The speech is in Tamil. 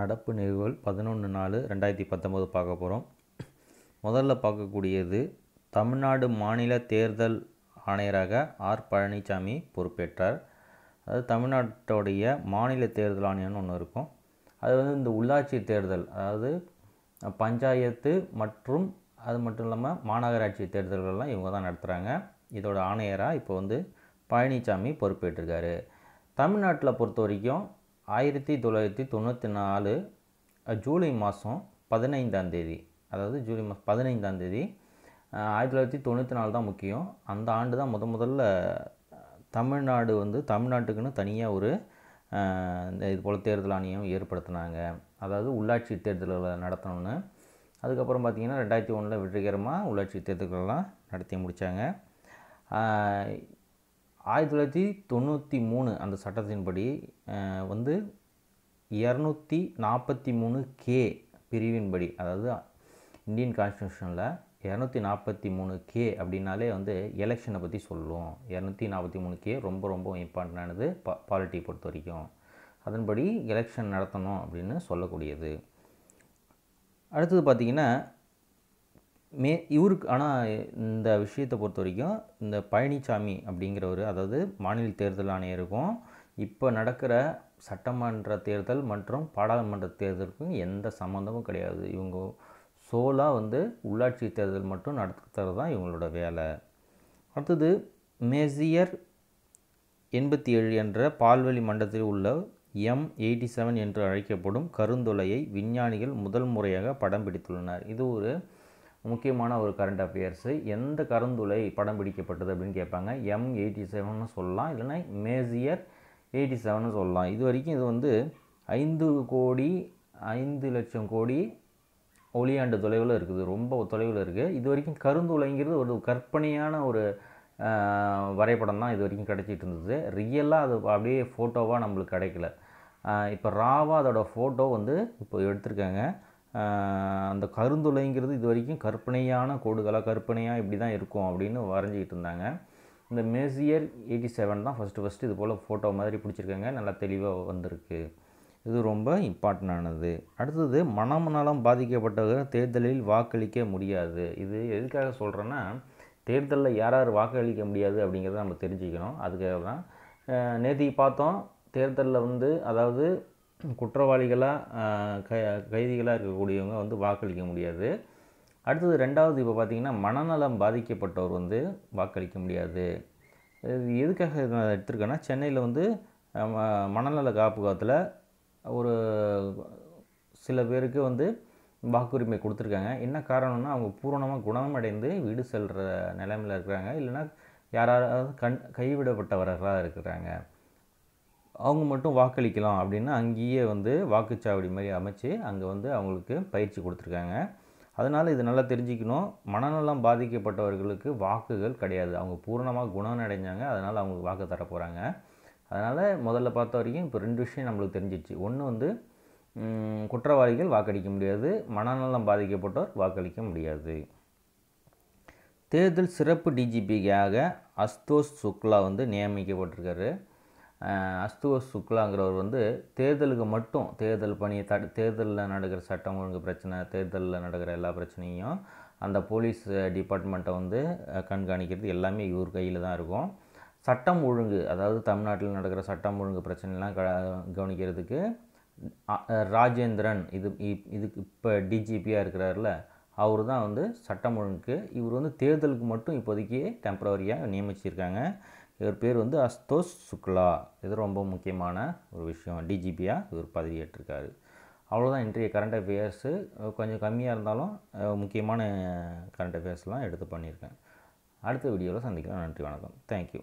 நடப்பு நிகழ்வுகள் பதினொன்று நாலு ரெண்டாயிரத்தி பத்தொம்போது பார்க்க போகிறோம் முதல்ல பார்க்கக்கூடியது தமிழ்நாடு மாநில தேர்தல் ஆணையராக ஆர் பழனிசாமி பொறுப்பேற்றார் அது தமிழ்நாட்டுடைய மாநில தேர்தல் ஆணையம்னு ஒன்று இருக்கும் அது வந்து இந்த உள்ளாட்சி தேர்தல் அதாவது பஞ்சாயத்து மற்றும் அது மட்டும் இல்லாமல் மாநகராட்சி தேர்தல்கள்லாம் இவங்க தான் நடத்துகிறாங்க இதோட ஆணையராக இப்போ வந்து பழனிசாமி பொறுப்பேற்றிருக்காரு தமிழ்நாட்டில் பொறுத்த வரைக்கும் ஆயிரத்தி தொள்ளாயிரத்தி தொண்ணூற்றி நாலு ஜூலை மாதம் பதினைந்தாம் தேதி அதாவது ஜூலை மாதம் பதினைந்தாம் தேதி ஆயிரத்தி தொள்ளாயிரத்தி தொண்ணூற்றி நாலு தான் முக்கியம் அந்த ஆண்டு தான் முத முதல்ல தமிழ்நாடு வந்து தமிழ்நாட்டுக்குன்னு தனியாக ஒரு இந்த இது போல் தேர்தல் ஆணையம் ஏற்படுத்தினாங்க அதாவது உள்ளாட்சி தேர்தல்களை நடத்தணும்னு அதுக்கப்புறம் பார்த்திங்கன்னா ரெண்டாயிரத்தி ஒன்றில் வெற்றிகரமாக உள்ளாட்சி தேர்தல்கள்லாம் நடத்தி முடித்தாங்க ஆயிரத்தி தொள்ளாயிரத்தி தொண்ணூற்றி மூணு அந்த சட்டத்தின்படி வந்து இரநூத்தி நாற்பத்தி மூணு கே பிரிவின்படி அதாவது இந்தியன் கான்ஸ்டியூஷனில் இரநூத்தி நாற்பத்தி மூணு கே அப்படின்னாலே வந்து எலெக்ஷனை பற்றி சொல்லுவோம் இரநூத்தி நாற்பத்தி மூணு கே ரொம்ப ரொம்ப இம்பார்ட்டண்டானது பா பாலிட்டி பொறுத்த வரைக்கும் அதன்படி எலெக்ஷன் நடத்தணும் அப்படின்னு சொல்லக்கூடியது அடுத்தது பார்த்திங்கன்னா மே இவருக்கு ஆனால் இந்த விஷயத்தை பொறுத்த வரைக்கும் இந்த பழனிசாமி அப்படிங்கிறவர் அதாவது மாநில தேர்தல் ஆணையருக்கும் இப்போ நடக்கிற சட்டமன்ற தேர்தல் மற்றும் பாராளுமன்ற தேர்தலுக்கும் எந்த சம்மந்தமும் கிடையாது இவங்க சோலாக வந்து உள்ளாட்சி தேர்தல் மட்டும் நடத்துறது தான் இவங்களோட வேலை அடுத்தது மேசியர் எண்பத்தி ஏழு என்ற பால்வெளி மண்டலத்தில் உள்ள எம் எயிட்டி செவன் என்று அழைக்கப்படும் கருந்தொலையை விஞ்ஞானிகள் முதல் முறையாக படம் பிடித்துள்ளனர் இது ஒரு முக்கியமான ஒரு கரண்ட் அஃபேர்ஸு எந்த கருந்துளை படம் பிடிக்கப்பட்டது அப்படின்னு கேட்பாங்க எம் எயிட்டி செவன்னு சொல்லலாம் இல்லைனா மேசியர் எயிட்டி செவன்னு சொல்லலாம் இது வரைக்கும் இது வந்து ஐந்து கோடி ஐந்து லட்சம் கோடி ஒளியாண்டு தொலைவில் இருக்குது ரொம்ப தொலைவில் இருக்குது இது வரைக்கும் கருந்துளைங்கிறது ஒரு கற்பனையான ஒரு வரைபடம் தான் இது வரைக்கும் கிடச்சிட்டு இருந்தது ரியலாக அது அப்படியே ஃபோட்டோவாக நம்மளுக்கு கிடைக்கல இப்போ ராவாக அதோடய ஃபோட்டோ வந்து இப்போ எடுத்திருக்காங்க அந்த கருந்துளைங்கிறது இது வரைக்கும் கற்பனையான கோடுகளாக கற்பனையாக இப்படி தான் இருக்கும் அப்படின்னு வரைஞ்சிக்கிட்டு இருந்தாங்க இந்த மேசியர் எயிட்டி செவன் தான் ஃபஸ்ட்டு ஃபஸ்ட்டு இது போல் ஃபோட்டோ மாதிரி பிடிச்சிருக்காங்க நல்லா தெளிவாக வந்திருக்கு இது ரொம்ப இம்பார்ட்டண்டானது அடுத்தது மனம் பாதிக்கப்பட்டவர்கள் தேர்தலில் வாக்களிக்க முடியாது இது எதுக்காக சொல்கிறேன்னா தேர்தலில் யார் வாக்களிக்க முடியாது அப்படிங்கிறத நம்ம தெரிஞ்சுக்கணும் அதுக்காக தான் நேற்றுக்கு பார்த்தோம் தேர்தலில் வந்து அதாவது குற்றவாளிகளாக க கைதிகளாக இருக்கக்கூடியவங்க வந்து வாக்களிக்க முடியாது அடுத்தது ரெண்டாவது இப்போ பார்த்திங்கன்னா மனநலம் பாதிக்கப்பட்டவர் வந்து வாக்களிக்க முடியாது இது எதுக்காக நான் எடுத்திருக்கேன்னா சென்னையில் வந்து மனநல காப்புகாத்தில் ஒரு சில பேருக்கு வந்து வாக்குரிமை கொடுத்துருக்காங்க என்ன காரணம்னா அவங்க பூரணமாக குணமடைந்து வீடு செல்கிற நிலைமையில் இருக்கிறாங்க இல்லைன்னா யாராவது கண் கைவிடப்பட்டவர்களாக இருக்கிறாங்க அவங்க மட்டும் வாக்களிக்கலாம் அப்படின்னா அங்கேயே வந்து வாக்குச்சாவடி மாதிரி அமைச்சு அங்கே வந்து அவங்களுக்கு பயிற்சி கொடுத்துருக்காங்க அதனால் இது நல்லா தெரிஞ்சுக்கணும் மனநலம் பாதிக்கப்பட்டவர்களுக்கு வாக்குகள் கிடையாது அவங்க பூர்ணமாக குணம் அடைஞ்சாங்க அதனால் அவங்களுக்கு வாக்கு தர போகிறாங்க அதனால் முதல்ல பார்த்த வரைக்கும் இப்போ ரெண்டு விஷயம் நம்மளுக்கு தெரிஞ்சிச்சு ஒன்று வந்து குற்றவாளிகள் வாக்களிக்க முடியாது மனநலம் பாதிக்கப்பட்டோர் வாக்களிக்க முடியாது தேர்தல் சிறப்பு டிஜிபிக்காக அஸ்தோஷ் சுக்லா வந்து நியமிக்கப்பட்டிருக்காரு அஸ்துவ சுக்லாங்கிறவர் வந்து தேர்தலுக்கு மட்டும் தேர்தல் பணி த தேர்தலில் நடக்கிற சட்டம் ஒழுங்கு பிரச்சனை தேர்தலில் நடக்கிற எல்லா பிரச்சனையும் அந்த போலீஸ் டிபார்ட்மெண்ட்டை வந்து கண்காணிக்கிறது எல்லாமே இவர் கையில் தான் இருக்கும் சட்டம் ஒழுங்கு அதாவது தமிழ்நாட்டில் நடக்கிற சட்டம் ஒழுங்கு பிரச்சனைலாம் க கவனிக்கிறதுக்கு ராஜேந்திரன் இது இதுக்கு இப்போ டிஜிபியாக இருக்கிறாருல அவர் தான் வந்து சட்டம் ஒழுங்குக்கு இவர் வந்து தேர்தலுக்கு மட்டும் இப்போதைக்கு டெம்பரவரியாக நியமிச்சிருக்காங்க இவர் பேர் வந்து அஸ்தோஸ் சுக்லா இது ரொம்ப முக்கியமான ஒரு விஷயம் டிஜிபியாக இவர் பதவியேற்றிருக்காரு அவ்வளோதான் இன்றைய கரண்ட் அஃபேர்ஸு கொஞ்சம் கம்மியாக இருந்தாலும் முக்கியமான கரண்ட் அஃபேர்ஸ்லாம் எடுத்து பண்ணியிருக்கேன் அடுத்த வீடியோவில் சந்திக்கலாம் நன்றி வணக்கம் தேங்க்யூ